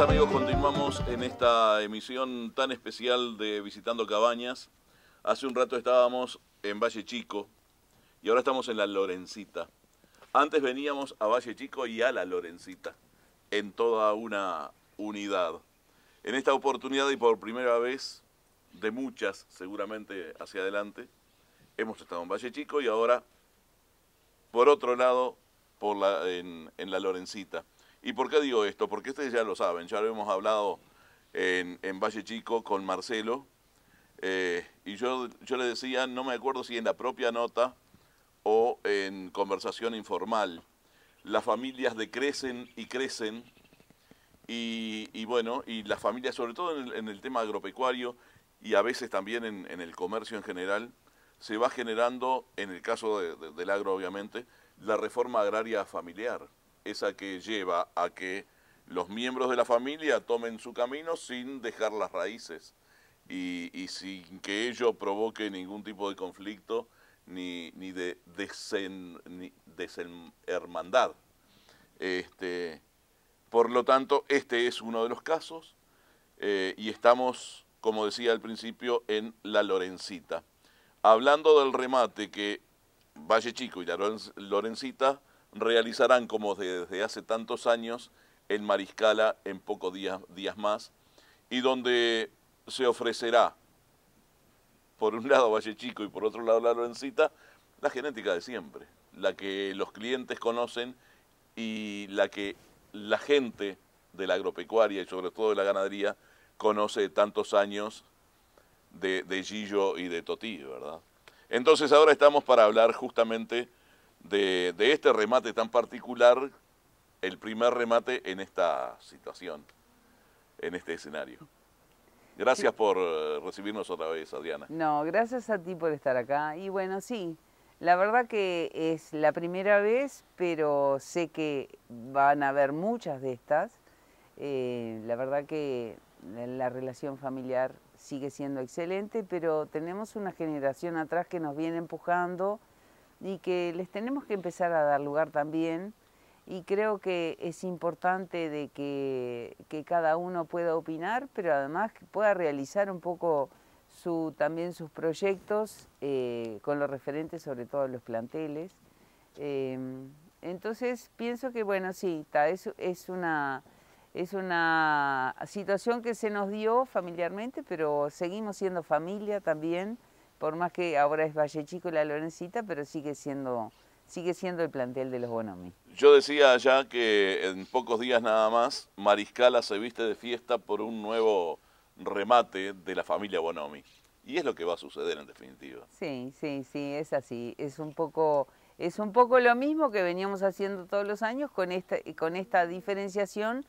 amigos, continuamos en esta emisión tan especial de Visitando Cabañas. Hace un rato estábamos en Valle Chico y ahora estamos en La Lorencita. Antes veníamos a Valle Chico y a La Lorencita, en toda una unidad. En esta oportunidad y por primera vez de muchas, seguramente hacia adelante, hemos estado en Valle Chico y ahora, por otro lado, en La Lorencita. ¿Y por qué digo esto? Porque ustedes ya lo saben, ya lo hemos hablado en, Valle Chico con Marcelo, eh, y yo, yo le decía, no me acuerdo si en la propia nota o en conversación informal, las familias decrecen y crecen, y, bueno, y las familias, sobre todo en el, tema agropecuario y a veces también en, el comercio en general, se va generando, en el caso del agro obviamente, la reforma agraria familiar esa que lleva a que los miembros de la familia tomen su camino sin dejar las raíces y, sin que ello provoque ningún tipo de conflicto ni, de desen, este, por lo tanto, este es uno de los casos eh, y estamos, como decía al principio, en La Lorencita. Hablando del remate que Valle Chico y La Lorencita realizarán, como desde hace tantos años, en Mariscala en pocos días, días más, y donde se ofrecerá, por un lado Valle Chico y por otro lado La Lorencita, la genética de siempre, la que los clientes conocen y la que la gente de la agropecuaria y sobre todo de la ganadería conoce tantos años de, de Gillo y de Totí, ¿verdad? Entonces ahora estamos para hablar justamente de, este remate tan particular, el primer remate en esta situación, en este escenario. Gracias por eh, recibirnos otra vez, Adriana. No, gracias a ti por estar acá. Y bueno, sí, la verdad que es la primera vez, pero sé que van a haber muchas de estas. Eh, la verdad que la relación familiar sigue siendo excelente, pero tenemos una generación atrás que nos viene empujando y que les tenemos que empezar a dar lugar también y creo que es importante de que, cada uno pueda opinar, pero además que pueda realizar un poco su, también sus proyectos eh, con los referentes sobre todo a los planteles. Em, entonces pienso que bueno, sí, es, una, es una situación que se nos dio familiarmente, pero seguimos siendo familia también por más que ahora es Valle Chico y la Lorencita, pero sigue siendo, sigue siendo el plantel de los Bonomi. Yo decía ya que en pocos días nada más, Mariscala se viste de fiesta por un nuevo remate de la familia Bonomi. Y es lo que va a suceder en definitiva. Sí, sí, sí, es así. Es un poco, es un poco lo mismo que veníamos haciendo todos los años con esta, con esta diferenciación,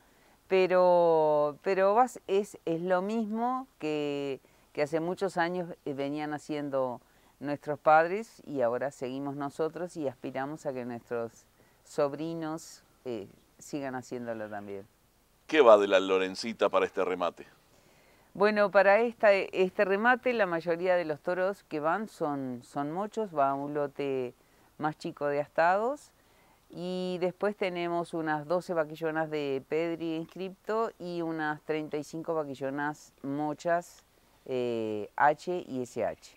pero, pero vas, es, es lo mismo que que hace muchos años eh, venían haciendo nuestros padres y ahora seguimos nosotros y aspiramos a que nuestros sobrinos eh, sigan haciéndolo también. ¿Qué va de la Lorencita para este remate? Bueno, para esta, este remate la mayoría de los toros que van son, son muchos, va un lote más chico de astados y después tenemos unas 12 vaquillonas de Pedri inscripto y unas 35 vaquillonas mochas eh, H y SH.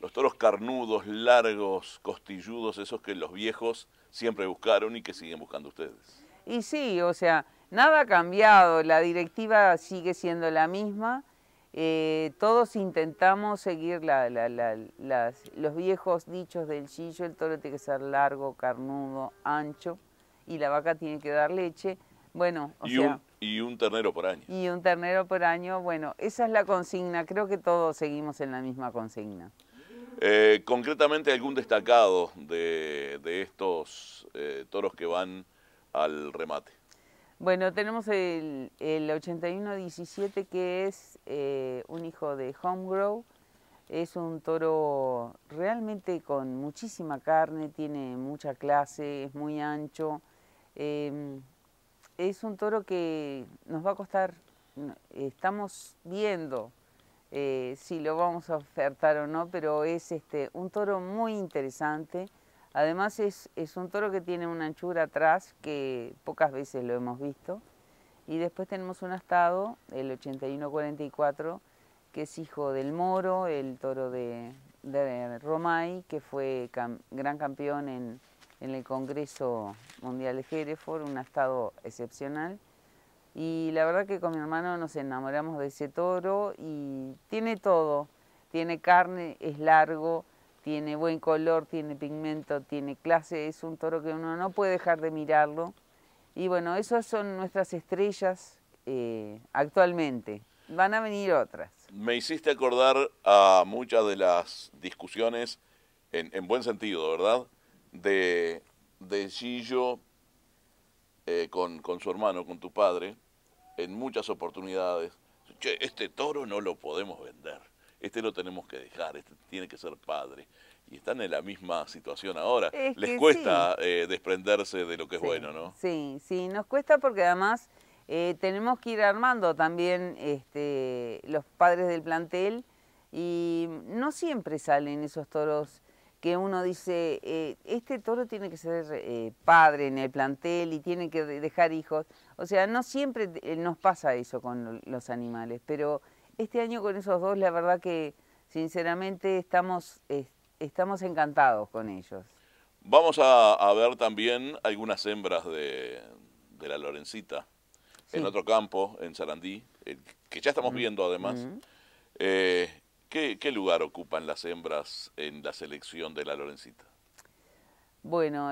Los toros carnudos, largos, costilludos, esos que los viejos siempre buscaron y que siguen buscando ustedes. Y sí, o sea, nada ha cambiado, la directiva sigue siendo la misma, eh, todos intentamos seguir los viejos dichos del chillo, el toro tiene que ser largo, carnudo, ancho y la vaca tiene que dar leche. Bueno, o y un, y un ternero por año. Y un ternero por año, bueno, esa es la consigna, creo que todos seguimos en la misma consigna. Eh, concretamente, algún destacado de, estos eh, toros que van al remate. Bueno, tenemos el, 8117 que es eh, un hijo de Homegrow. Es un toro realmente con muchísima carne, tiene mucha clase, es muy ancho. Em, es un toro que nos va a costar, estamos viendo eh, si lo vamos a ofertar o no, pero es este, un toro muy interesante. Además es, es, un toro que tiene una anchura atrás que pocas veces lo hemos visto. Y después tenemos un astado, el 8144, que es hijo del Moro, el toro de, Romay, que fue gran campeón en, en el Congreso Mundial de Hereford, un estado excepcional. Y la verdad que con mi hermano nos enamoramos de ese toro y tiene todo. Tiene carne, es largo, tiene buen color, tiene pigmento, tiene clase. Es un toro que uno no puede dejar de mirarlo. Y bueno, esas son nuestras estrellas eh, actualmente. Van a venir otras. Me hiciste acordar a muchas de las discusiones, en, en buen sentido, ¿verdad? de, de Gillo eh, con, su hermano, con tu padre, en muchas oportunidades. este toro no lo podemos vender, este lo tenemos que dejar, este tiene que ser padre. Y están en la misma situación ahora. Les cuesta eh, desprenderse de lo que es bueno, ¿no? Sí, sí, nos cuesta porque además eh, tenemos que ir armando también este, los padres del plantel y no siempre salen esos toros que uno dice, eh, este toro tiene que ser eh, padre en el plantel y tiene que dejar hijos. O sea, no siempre eh, nos pasa eso con los animales, pero este año con esos dos, la verdad que sinceramente estamos, estamos encantados con ellos. Vamos a, ver también algunas hembras de, la Lorencita, en otro campo, en Sarandí, que ya estamos mm. viendo además. Mm. ¿Qué, lugar ocupan las hembras en la selección de la Lorencita? Bueno,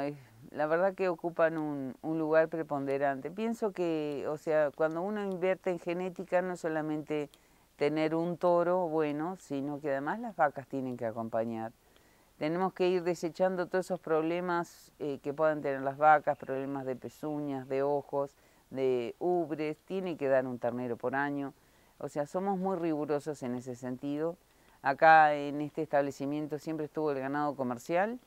la verdad que ocupan un, lugar preponderante. Pienso que, o sea, cuando uno invierte en genética, no solamente tener un toro bueno, sino que además las vacas tienen que acompañar. Tenemos que ir desechando todos esos problemas eh, que puedan tener las vacas, problemas de pezuñas, de ojos, de ubres, tiene que dar un ternero por año. O sea, somos muy rigurosos en ese sentido. Acá en este establecimiento siempre estuvo el ganado comercial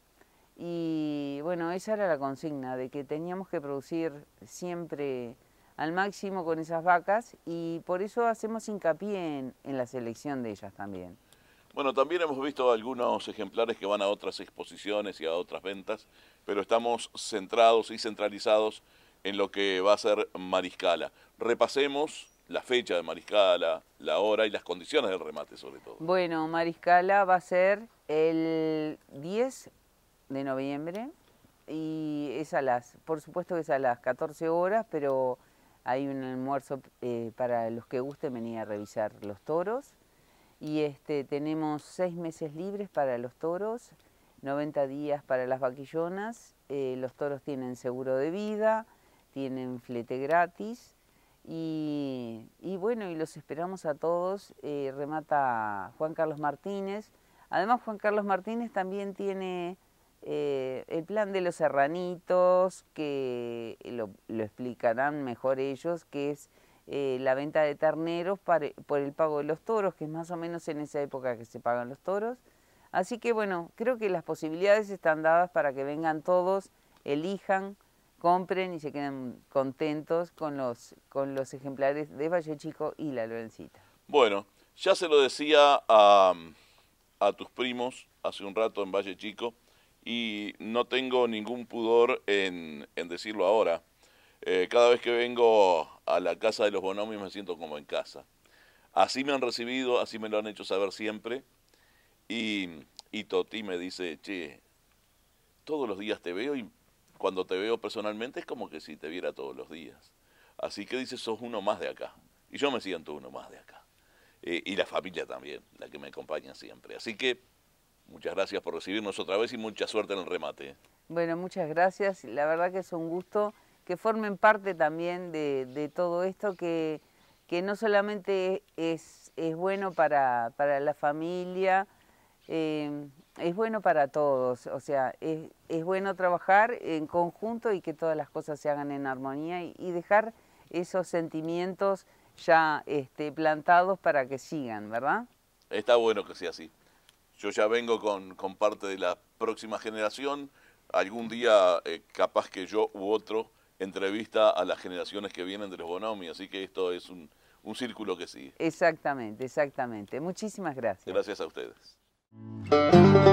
y bueno, esa era la consigna de que teníamos que producir siempre al máximo con esas vacas y por eso hacemos hincapié en, la selección de ellas también. Bueno, también hemos visto algunos ejemplares que van a otras exposiciones y a otras ventas, pero estamos centrados y centralizados en lo que va a ser Mariscala. Repasemos la fecha de Mariscala, la hora y las condiciones del remate sobre todo. Bueno, Mariscala va a ser el 10 de noviembre y es a las, por supuesto que es a las 14 horas, pero hay un almuerzo eh, para los que gusten venir a revisar los toros. Y este, tenemos seis meses libres para los toros, 90 días para las vaquillonas, eh, los toros tienen seguro de vida, tienen flete gratis y, bueno, y los esperamos a todos. Eh, remata Juan Carlos Martínez. Además, Juan Carlos Martínez también tiene eh, el plan de los serranitos, que lo, explicarán mejor ellos, que es eh, la venta de terneros por el pago de los toros, que es más o menos en esa época que se pagan los toros. Así que bueno, creo que las posibilidades están dadas para que vengan todos, elijan compren y se quedan contentos con los, con los ejemplares de Valle Chico y La Lorencita. Bueno, ya se lo decía a, a tus primos hace un rato en Valle Chico y no tengo ningún pudor en, decirlo ahora. Eh, cada vez que vengo a la casa de los bonomios me siento como en casa. Así me han recibido, así me lo han hecho saber siempre. Y, y Toti me dice, che, todos los días te veo y cuando te veo personalmente es como que si te viera todos los días. Así que dices, sos uno más de acá. Y yo me siento uno más de acá. Eh, y la familia también, la que me acompaña siempre. Así que muchas gracias por recibirnos otra vez y mucha suerte en el remate. ¿eh? Bueno, muchas gracias. La verdad que es un gusto que formen parte también de, todo esto que, que, no solamente es, es bueno para, la familia, eh, es bueno para todos, o sea, es, bueno trabajar en conjunto y que todas las cosas se hagan en armonía y, dejar esos sentimientos ya este, plantados para que sigan, ¿verdad? Está bueno que sea así. Yo ya vengo con, parte de la próxima generación, algún día eh, capaz que yo u otro entrevista a las generaciones que vienen de los Bonomi, así que esto es un círculo que sigue. Exactamente, exactamente. Muchísimas gracias. Gracias a ustedes. thank you